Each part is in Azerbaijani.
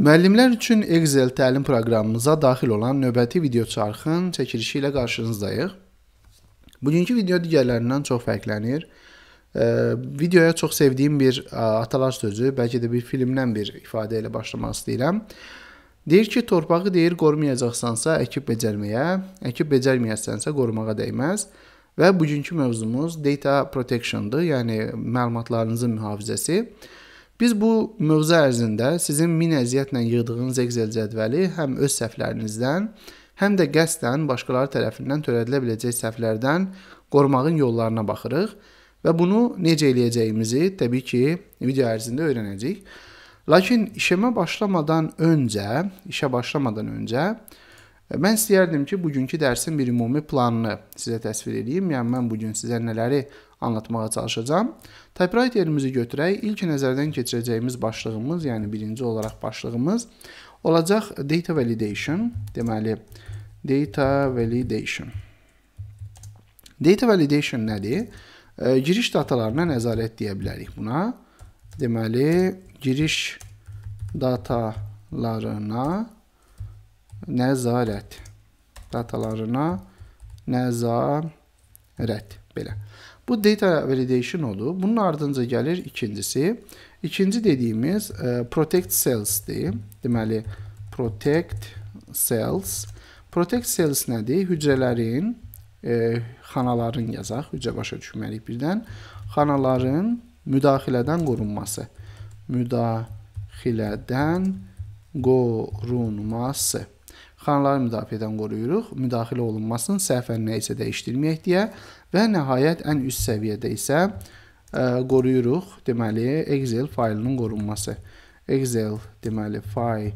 Müəllimlər üçün Excel təlim proqramımıza daxil olan növbəti video çarxın çəkilişi ilə qarşınızdayıq. Bugünkü video digərlərindən çox fərqlənir. E, videoya çox sevdiyim bir atalar sözü, bəlkə də bir filmdən bir ifadə ilə başlamaq istəyirəm. Deyir ki, torpağı deyir qorumayacaqsansa əkib becərməyə, əkib becərməyəsənsə qorumağa dəyməz. Və bugünkü mövzumuz data protection'dır, yəni məlumatlarınızın mühafizəsi. Biz bu mövzu ərzində sizin min əziyyətlə yığdığınız Excel cədvəli həm öz səhvlərinizdən, həm də qəsdən başqaları tərəfindən törədilə biləcək səhvlərdən qorumağın yollarına baxırıq və bunu necə eləyəcəyimizi təbii ki, video ərzində öyrənəcəyik. Lakin işəmə başlamadan öncə, işə başlamadan öncə e, mən istəyərdim ki, bugünkü dərsin bir ümumi planını sizə təsvir edeyim. Yəni mən bu gün sizə nələri anlatmağa çalışacağım. Typewriterimizi götürək. İlk nəzərdən keçirəcəyimiz başlığımız, yəni birinci olaraq başlığımız olacaq data validation. Deməli, data validation. Data validation nədir? E, giriş datalarına nəzarət deyə bilərik buna. Deməli, giriş datalarına nəzarət. Datalarına nəzarət. Belə. Bu data validation olub. Bunun ardınca gəlir ikincisi. İkinci dediyimiz e, protect cells'dir. Deməli protect cells. Protect cells nədir? Hücrələrin e, xanaların yazaq, hücrə başa düşməliyik birdən. Xanaların müdaxilədən qorunması. Müdaxilədən qorunması xanları müdafiədən qoruyuruq, müdaxilə olunmasın, səhvən nə isə dəyişdirməyək deyə və nəhayət ən üst səviyyədə isə ə, e, qoruyuruq, deməli Excel faylının qorunması. Excel deməli fayl e,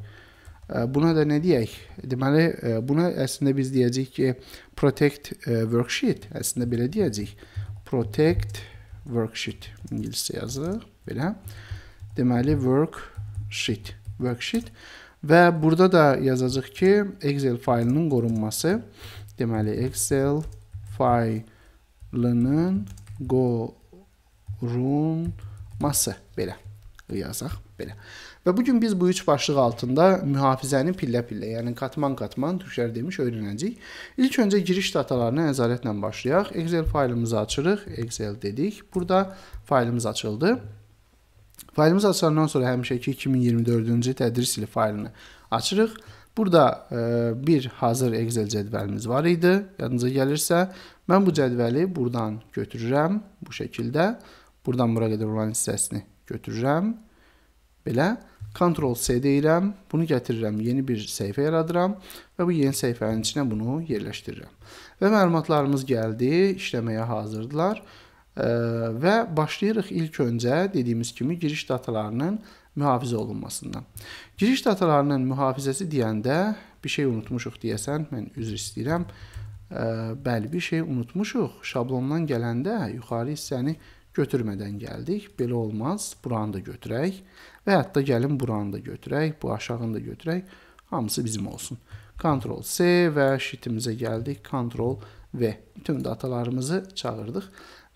Buna da nə deyək? Deməli, e, buna əslində biz deyəcəyik ki, protect worksheet, əslində belə deyəcəyik. Protect worksheet ingiliscə yazırıq, belə. Deməli, worksheet, worksheet. Və burada da yazacaq ki, Excel faylının qorunması. Deməli, Excel faylının qorunması. Belə yazaq. Belə. Və bugün biz bu üç başlıq altında mühafizəni pillə-pillə, yəni katman-katman, türklər demiş, öyrənəcəyik. İlk öncə giriş datalarına nəzarətlə başlayaq. Excel faylımızı açırıq, Excel dedik. Burada faylımız açıldı. Faylımız açılandan sonra həmişəki 2024-cü tədris ili faylını açırıq. Burada e, bir hazır Excel cədvəlimiz var idi. Yadınıza gəlirsə, mən bu cədvəli buradan götürürəm bu şəkildə. Buradan bura qədər olan hissəsini götürürəm. Belə Ctrl C deyirəm, bunu gətirirəm, yeni bir səhifə yaradıram və bu yeni səhifənin içinə bunu yerləşdirirəm. Və məlumatlarımız gəldi, işləməyə hazırdılar və başlayırıq ilk öncə dediyimiz kimi giriş datalarının mühafizə olunmasından. Giriş datalarının mühafizəsi deyəndə bir şey unutmuşuq deyəsən, mən üzr istəyirəm. Bəli, bir şey unutmuşuq. Şablondan gələndə yuxarı hissəni götürmədən gəldik. Belə olmaz. Buranı da götürək və hətta gəlin buranı da götürək, bu aşağını da götürək. Hamısı bizim olsun. Ctrl C və şitimizə gəldik. Ctrl V V. Bütün datalarımızı çağırdıq.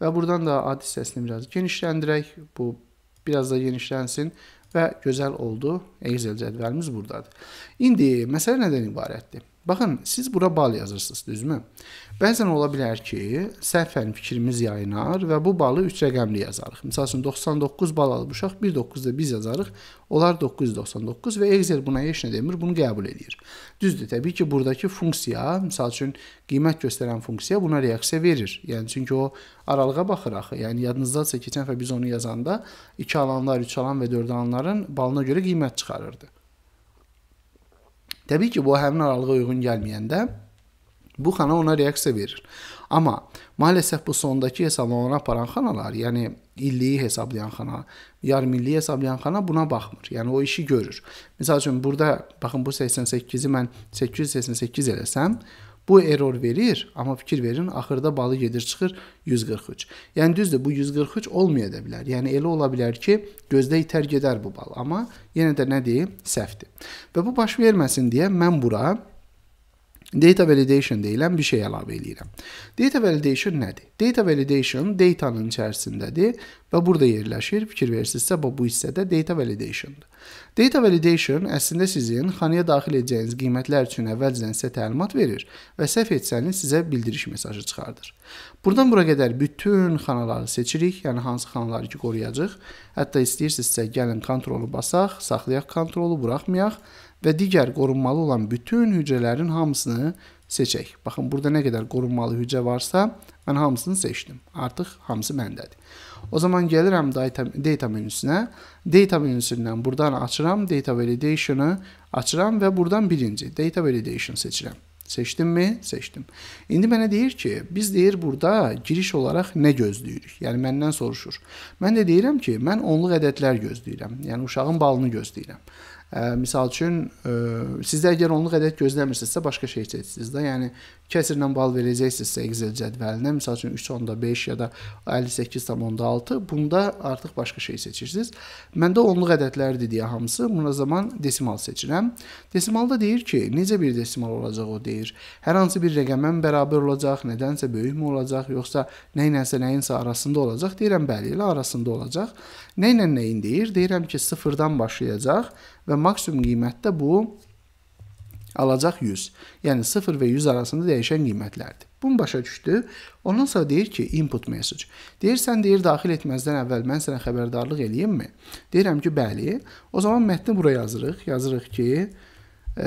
Və buradan da ad hissəsini biraz genişləndirək. Bu biraz da genişlənsin və gözəl oldu. Excel cədvəlimiz buradadır. İndi məsələ nədən ibarətdir? Baxın, siz bura bal yazırsınız, düzmü? Bəzən ola bilər ki, səhvən fikrimiz yayınar və bu balı 3 rəqəmli yazarıq. Məsəl üçün 99 bal alıb uşaq 19 da biz yazarıq. Onlar 999 və Excel buna heç nə demir, bunu qəbul eləyir. Düzdür, təbii ki, burdakı funksiya, məsəl üçün qiymət göstərən funksiya buna reaksiya verir. Yəni çünki o aralığa baxır axı. Yəni yadınızdadsa keçən dəfə biz onu yazanda 2 alanlar, 3 alan və 4 alanların balına görə qiymət çıxarırdı. Təbii ki, bu həmin aralığa uyğun gəlməyəndə bu xana ona reaksiya verir. Amma maalesef bu sondakı hesablamalara aparan xanalar, yəni illiyi hesablayan xana, yarım illiyi hesablayan xana buna baxmır. Yəni o işi görür. Məsəl üçün burada baxın bu 88-i mən 888 eləsəm, Bu error verir, amma fikir verin, axırda balı gedir çıxır 143. Yəni düzdür, bu 143 olmaya da bilər. Yəni elə ola bilər ki, gözdə itər gedər bu bal, amma yenə də nə deyim, səhvdir. Və bu baş verməsin deyə mən bura Data validation deyilən bir şey əlavə eləyirəm. Data validation nədir? Data validation datanın içərisindədir və burada yerləşir. Fikir versinizsə, bu hissədə data validationdır. Data validation əslində sizin xanaya daxil edəcəyiniz qiymətlər üçün əvvəlcədən sizə təlimat verir və səhv etsəniz sizə bildiriş mesajı çıxardır. Buradan bura qədər bütün xanaları seçirik, yəni hansı xanaları ki qoruyacaq. Hətta istəyirsinizsə gəlin kontrolu basaq, saxlayaq kontrolu, buraxmayaq və digər qorunmalı olan bütün hücrələrin hamısını seçək. Baxın, burada nə qədər qorunmalı hücrə varsa, mən hamısını seçdim. Artıq hamısı məndədir. O zaman gəlirəm data, data menüsünə. Data menüsündən buradan açıram, data validation-ı açıram və buradan birinci data validation seçirəm. Seçdimmi? Seçdim. İndi mənə deyir ki, biz deyir burada giriş olaraq nə gözləyirik? Yəni məndən soruşur. Mən də deyirəm ki, mən onluq ədədlər gözləyirəm. Yəni uşağın balını gözləyirəm. Məsəl üçün e, siz də əgər onluq ədəd gözləmirsinizsə başqa şey seçirsiniz də. Yəni kəsrlə bal verəcəksinizsə Excel cədvəlinə, məsəl üçün 3.5 ya da 58.6 bunda artıq başqa şey seçirsiniz. Məndə onluq ədədləridir deyə hamısı. Buna zaman desimal seçirəm. Desimalda deyir ki, necə bir desimal olacaq o deyir. Hər hansı bir rəqəmə bərabər olacaq, nədənsə böyükmü olacaq, yoxsa nə ilənsə nəyinsə arasında olacaq? Deyirəm bəli, elə arasında olacaq. Nə ilə nəyin deyir? Deyirəm ki, 0-dan başlayacaq və maksimum qiymətdə bu alacaq 100. Yəni 0 və 100 arasında dəyişən qiymətlərdir. Bunu başa düşdü. Ondan sonra deyir ki, input message. Deyirsən, deyir daxil etməzdən əvvəl mən sənə xəbərdarlıq eləyimmi? Deyirəm ki, bəli. O zaman mətni bura yazırıq. Yazırıq ki, ə, e,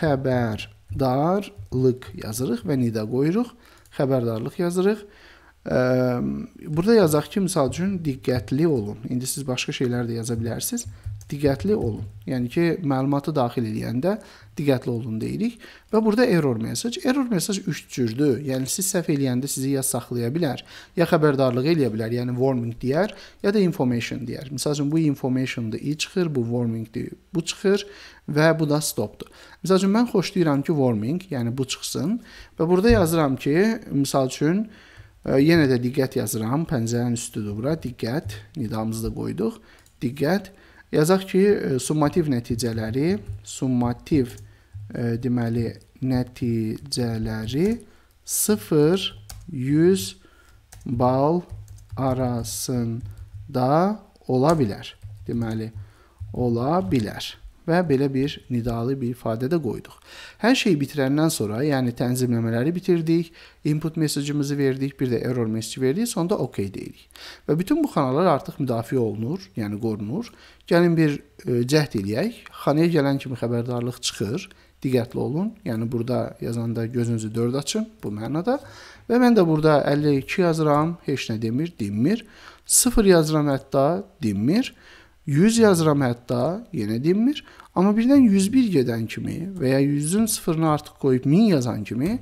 xəbərdarlıq yazırıq və nida qoyuruq. Xəbərdarlıq yazırıq. Ə, e, burada yazaq ki, məsəl üçün diqqətli olun. İndi siz başqa şeylər də yaza bilərsiniz diqqətli olun. Yəni ki, məlumatı daxil edəndə diqqətli olun deyirik və burada error mesaj. Error mesaj 3 cürdür. Yəni siz səhv eləyəndə sizi ya saxlaya bilər, ya xəbərdarlıq eləyə bilər, yəni warning deyər, ya da information deyər. Məsələn bu informationdır, i çıxır, bu warmingdir, bu çıxır və bu da stopdur. Məsələn mən xoşlayıram ki, warning, yəni bu çıxsın və burada yazıram ki, məsəl üçün e, yenə də diqqət yazıram, pəncərənin üstüdür bura, diqqət nidamızı da qoyduq. Diqqət Yazaq ki, e, summativ nəticələri, summativ e, deməli nəticələri 0 100 bal arasında ola bilər. Deməli ola bilər və belə bir nidalı bir ifadə də qoyduq. Hər şeyi bitirəndən sonra, yəni tənzimləmələri bitirdik, input mesajımızı verdik, bir də error mesajı verdik, sonda OK deyirik. Və bütün bu xanalar artıq müdafiə olunur, yəni qorunur. Gəlin bir ə, e, cəhd eləyək. Xanaya gələn kimi xəbərdarlıq çıxır. Diqqətli olun. Yəni burada yazanda gözünüzü 4 açın bu mənada. Və mən də burada 52 yazıram, heç nə demir, dinmir. 0 yazıram hətta, dinmir. 100 yazıram hətta, yenə dinmir. Amma birdən 101 gedən kimi və ya 100-ün sıfırını artıq qoyub 1000 yazan kimi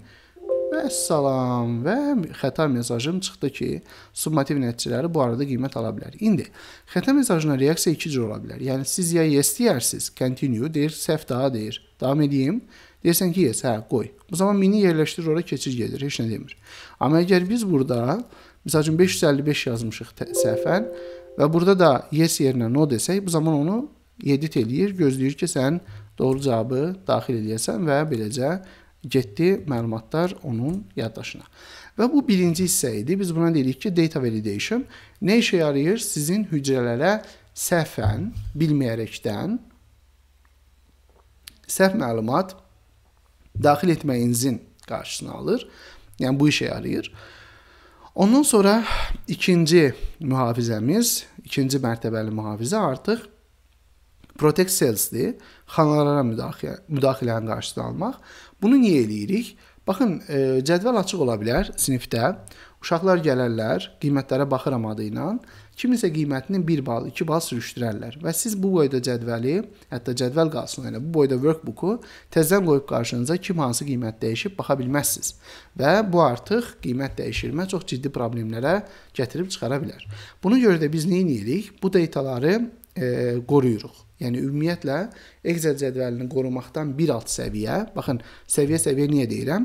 Vəssalam və xəta mesajım çıxdı ki, summativ nəticələri bu arada qiymət ala bilər. İndi xəta mesajına reaksiya iki cür ola bilər. Yəni siz ya yes deyərsiniz, continue deyir, səhv daha deyir. Davam edeyim. Deyirsən ki, yes, hə, qoy. Bu zaman mini yerləşdir ora keçir gedir, heç nə demir. Amma əgər biz burada məsəl üçün 555 yazmışıq səhvən Və burada da yes yerinə no desək, bu zaman onu edit eləyir, gözləyir ki, sən doğru cavabı daxil eləyəsən və beləcə getdi məlumatlar onun yaddaşına. Və bu birinci hissə idi. Biz buna deyirik ki, data validation nə işə yarayır? Sizin hücrələrə səhvən, bilməyərəkdən səhv məlumat daxil etməyinizin qarşısını alır. Yəni bu işə yarayır. Ondan sonra ikinci mühafizəmiz, ikinci mərtəbəli mühafizə artıq protect sales-dir. Xanalara müdaxilə, müdaxilənin qarşısını almaq. Bunu niyə eləyirik? Baxın, e, cədvəl açıq ola bilər sinifdə. Uşaqlar gələrlər, qiymətlərə baxır amadı ilə kimisə qiymətinin 1 bal, 2 bal sürüşdürərlər və siz bu boyda cədvəli, hətta cədvəl qalsın elə, bu boyda workbooku təzədən qoyub qarşınıza kim hansı qiymət dəyişib baxa bilməzsiniz. Və bu artıq qiymət dəyişdirmə çox ciddi problemlərə gətirib çıxara bilər. Buna görə də biz nə edirik? Bu dataları e, qoruyuruq. Yəni ümumiyyətlə Excel cədvəlini qorumaqdan bir alt səviyyə, baxın, səviyyə-səviyyə niyə deyirəm?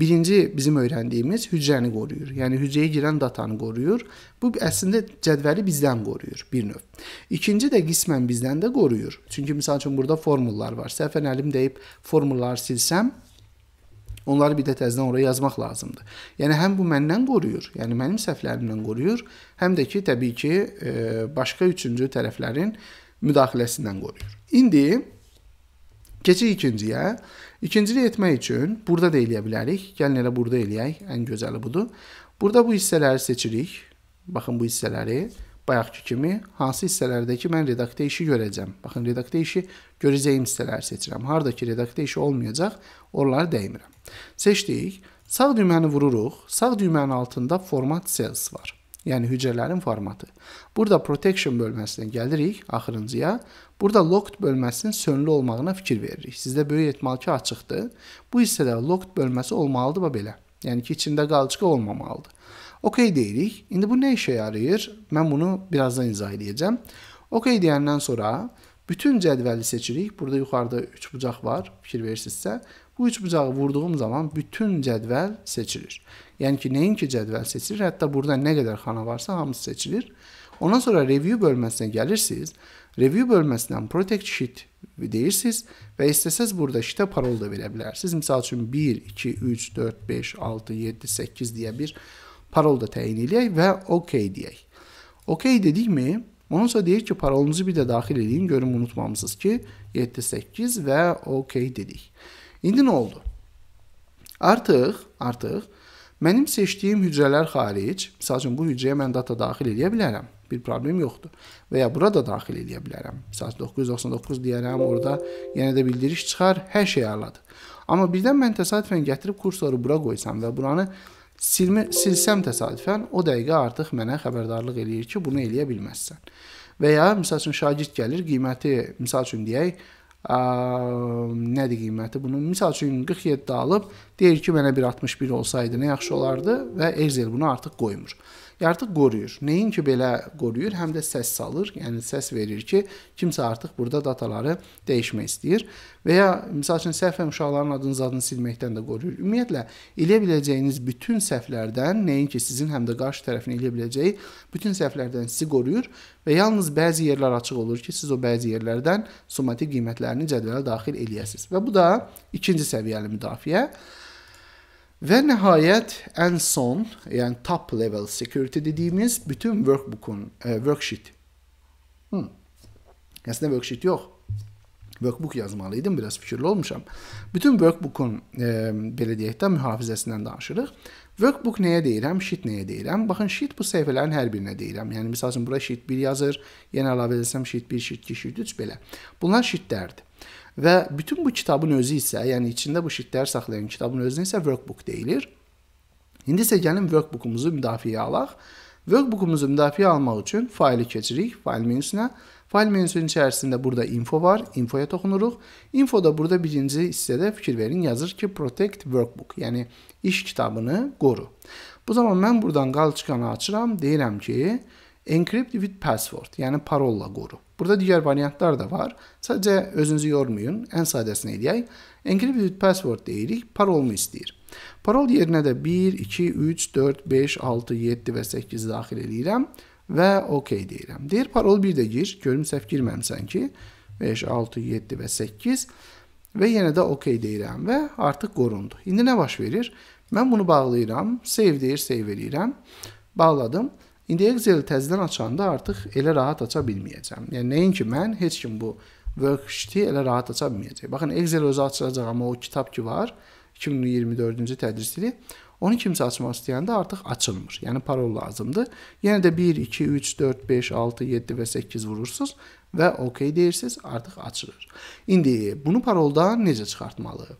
Birinci bizim öyrəndiyimiz hücrəni qoruyur. Yəni hücrəyə girən datanı qoruyur. Bu əslində cədvəli bizdən qoruyur bir növ. İkinci də qismən bizdən də qoruyur. Çünki məsəl üçün burada formullar var. Səhvən əlim deyib formulları silsəm, Onları bir də təzədən oraya yazmaq lazımdır. Yəni həm bu məndən qoruyur, yəni mənim səhvlərimdən qoruyur, həm də ki təbii ki e, başqa üçüncü tərəflərin müdaxiləsindən qoruyur. İndi keçək ikinciyə. İkincini etmək üçün burada da eləyə bilərik. Gəlin elə burada eləyək. Ən gözəli budur. Burada bu hissələri seçirik. Baxın bu hissələri bayaqki kimi hansı hissələrdəki mən redaktə işi görəcəm. Baxın, redaktə işi görəcəyim hissələri seçirəm. Harda ki, redaktə işi olmayacaq, onları dəymirəm. Seçdik. Sağ düyməni vururuq. Sağ düymənin altında format cells var. Yəni hücrələrin formatı. Burada protection bölməsinə gəlirik, axırıncıya. Burada locked bölməsinin sönülü olmağına fikir veririk. Sizdə böyük ehtimal ki, açıqdır. Bu hissədə locked bölməsi olmalıdır və belə. Yəni ki, içində qalçıq olmamalıdır. Okey deyirik. İndi bu nə işə yarayır? Mən bunu birazdan izah edəcəm. Okey deyəndən sonra bütün cədvəli seçirik. Burada yuxarıda 3 bucaq var. Fikir verirsinizsə, bu 3 bucağı vurduğum zaman bütün cədvəl seçilir. Yəni ki, nəinki cədvəl seçilir, hətta burada nə qədər xana varsa hamısı seçilir. Ondan sonra review bölməsinə gəlirsiniz. Review bölməsindən protect sheet deyirsiniz və istəsəz burada şitə parol da verə bilərsiniz. Məsəl üçün 1 2 3 4 5 6 7 8 deyə bir parol da təyin eləyək və OK deyək. OK dedikmi? Ondan sonra deyir ki, parolunuzu bir də daxil edin, görün unutmamısınız ki, 7 8 və OK dedik. İndi nə oldu? Artıq, artıq mənim seçdiyim hücrələr xaric, məsəl üçün bu hücrəyə mən data daxil edə bilərəm. Bir problem yoxdur. Və ya bura da daxil edə bilərəm. Məsəl 999 deyərəm, orada yenə də bildiriş çıxar, hər şey əladır. Amma birdən mən təsadüfən gətirib kursoru bura qoysam və buranı Silmə, silsəm təsadüfən o dəqiqə artıq mənə xəbərdarlıq eləyir ki, bunu eləyə bilməzsən. Və ya məsəl üçün şagird gəlir, qiyməti məsəl üçün deyək, ə, nədir qiyməti bunun? Məsəl üçün 47 alıb, deyir ki, mənə 1.61 olsaydı nə yaxşı olardı və Excel bunu artıq qoymur artıq qoruyur. Nəinki belə qoruyur, həm də səs salır, yəni səs verir ki, kimsə artıq burada dataları dəyişmək istəyir və ya məsəl üçün səhvən uşaqların adını zadını silməkdən də qoruyur. Ümumiyyətlə eləyə biləcəyiniz bütün səhvlərdən, nəinki sizin həm də qarşı tərəfin eləyə biləcəyi bütün səhvlərdən sizi qoruyur və yalnız bəzi yerlər açıq olur ki, siz o bəzi yerlərdən somatik qiymətlərini cədvələ daxil eləyəsiniz. Və bu da ikinci səviyyəli müdafiə. Ve nihayet en son yani top level security dediğimiz bütün workbook'un e, worksheet. Hmm. Aslında worksheet yok. workbook yazmalıydım, biraz fikirli olmuşam. Bütün workbookun e, belə deyək də mühafizəsindən danışırıq. Workbook nəyə deyirəm, sheet nəyə deyirəm? Baxın, sheet bu səhifələrin hər birinə deyirəm. Yəni məsəl üçün bura sheet 1 yazır, yenə əlavə etsəm sheet 1, sheet 2, sheet 3 belə. Bunlar sheetlərdir. Və bütün bu kitabın özü isə, yəni içində bu sheetləri saxlayan kitabın özünə isə workbook deyilir. İndi isə gəlin workbookumuzu müdafiəyə alaq. Workbookumuzu müdafiəyə almaq üçün faylı keçirik, fayl menüsünə Fayl menüsünün içərisində burada info var. Infoya toxunuruq. Infoda burada birinci hissədə fikir verin yazır ki, protect workbook, yəni iş kitabını qoru. Bu zaman mən buradan qalçıqanı açıram, deyirəm ki, encrypt with password, yəni parolla qoru. Burada digər variantlar da var. Sadəcə özünüzü yormayın. Ən sadəsini eləyək. Encrypt with password deyirik, parolunu istəyir. Parol yerinə də 1, 2, 3, 4, 5, 6, 7 və 8 daxil eləyirəm və OK deyirəm. Deyir parol bir də gir, görüm səhv girməmsən ki. 5, 6, 7 və 8 və yenə də OK deyirəm və artıq qorundu. İndi nə baş verir? Mən bunu bağlayıram, save deyir, save eləyirəm. Bağladım. İndi Excel təzədən açanda artıq elə rahat aça bilməyəcəm. Yəni nəinki mən, heç kim bu worksheet-i elə rahat aça bilməyəcək. Baxın Excel özü açılacaq amma o kitab ki var, 2024-cü tədris ili Onu kimsə açmaq istəyəndə artıq açılmır. Yəni parol lazımdır. Yenə də 1 2 3 4 5 6 7 və 8 vurursunuz və OK deyirsiniz, artıq açılır. İndi bunu paroldan necə çıxartmalıyıq?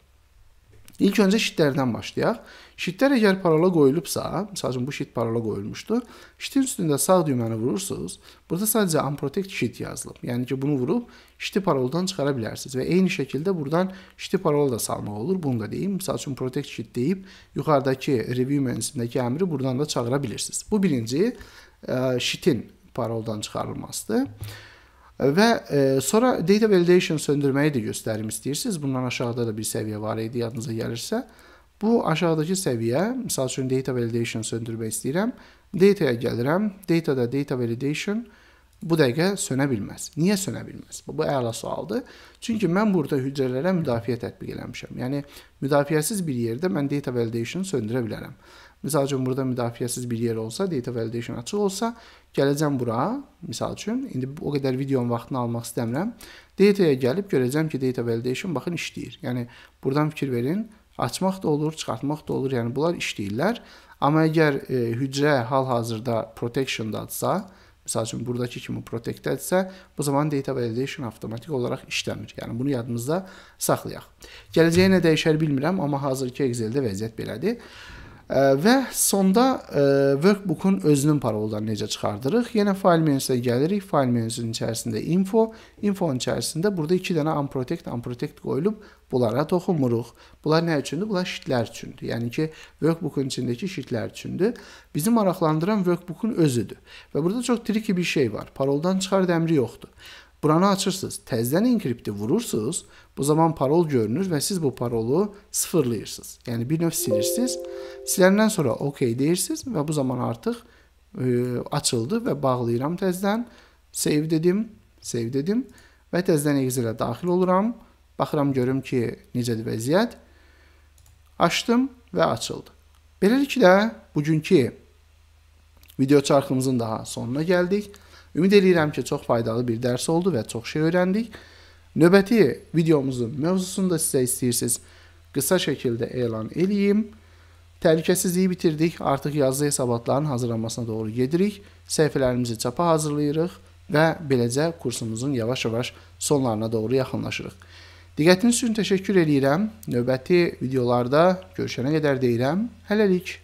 İlk öncə şitlərdən başlayaq. Şitlər əgər parola qoyulubsa, məsələn bu şit parola qoyulmuşdu. Şitin üstündə sağ düyməni vurursunuz. Burada sadəcə unprotect şit yazılıb. Yəni ki, bunu vurub şiti paroldan çıxara bilərsiniz və eyni şəkildə buradan şiti parola da salmaq olur. Bunu da deyim. Məsəl üçün protect şit deyib yuxarıdakı review menüsündəki əmri buradan da çağıra bilirsiniz. Bu birinci e, şitin paroldan çıxarılmasıdır. Və e, sonra data validation söndürməyi də göstərim istəyirsiniz. Bundan aşağıda da bir səviyyə var idi, yadınıza gəlirsə. Bu aşağıdakı səviyyə, məsəl üçün data validation söndürmək istəyirəm. Data-ya gəlirəm. Data-da data validation bu dəqiqə sönə bilməz. Niyə sönə bilməz? Bu əla sualdır. Çünki mən burada hücrələrə müdafiə tətbiq eləmişəm. Yəni müdafiəsiz bir yerdə mən data validation söndürə bilərəm. Məsəl üçün burada müdafiəsiz bir yer olsa, data validation açıq olsa, gələcəm bura, məsəl üçün, indi o qədər videonun vaxtını almaq istəmirəm. Data-ya gəlib görəcəm ki, data validation baxın işləyir. Yəni buradan fikir verin, açmaq da olur, çıxartmaq da olur. Yəni bunlar işləyirlər. Amma əgər e, hücrə hal-hazırda protection-dadsa, məsəl üçün buradakı kimi protectdədirsə, bu zaman data validation avtomatik olaraq işləmir. Yəni bunu yadımızda saxlayaq. Gələcəyə nə dəyişər bilmirəm, amma hazırki Excel-də vəziyyət belədir. Və sonda e, workbookun özünün paroldan necə çıxardırıq? Yenə fayl menüsünə gəlirik. Fayl menüsünün içərisində info, infonun içərisində burada 2 dənə unprotect, unprotect qoyulub bunlara toxunmuruq. Bunlar nə üçündür? Bunlar şitlər üçündür. Yəni ki, workbookun içindəki şitlər üçündür. Bizi maraqlandıran workbookun özüdür. Və burada çox triki bir şey var. Paroldan çıxart əmri yoxdur. Buranı açırsınız. Təzdən enkripti vurursunuz. Bu zaman parol görünür və siz bu parolu sıfırlayırsınız. Yəni bir növ silirsiniz. Siləndən sonra OK deyirsiniz və bu zaman artıq e, açıldı və bağlayıram təzdən. Save dedim, save dedim və təzdən Excel-ə daxil oluram. Baxıram görüm ki, necədir vəziyyət. Açdım və açıldı. Beləliklə bugünkü video çarxımızın daha sonuna gəldik. Ümid edirəm ki, çox faydalı bir dərs oldu və çox şey öyrəndik. Növbəti videomuzun mövzusunu da sizə istəyirsiniz qısa şəkildə elan eləyim. Təhlükəsizliyi bitirdik, artıq yazılı hesabatların hazırlanmasına doğru gedirik. Səhifələrimizi çapa hazırlayırıq və beləcə kursumuzun yavaş-yavaş sonlarına doğru yaxınlaşırıq. Diqqətiniz üçün təşəkkür edirəm. Növbəti videolarda görüşənə qədər deyirəm. Hələlik.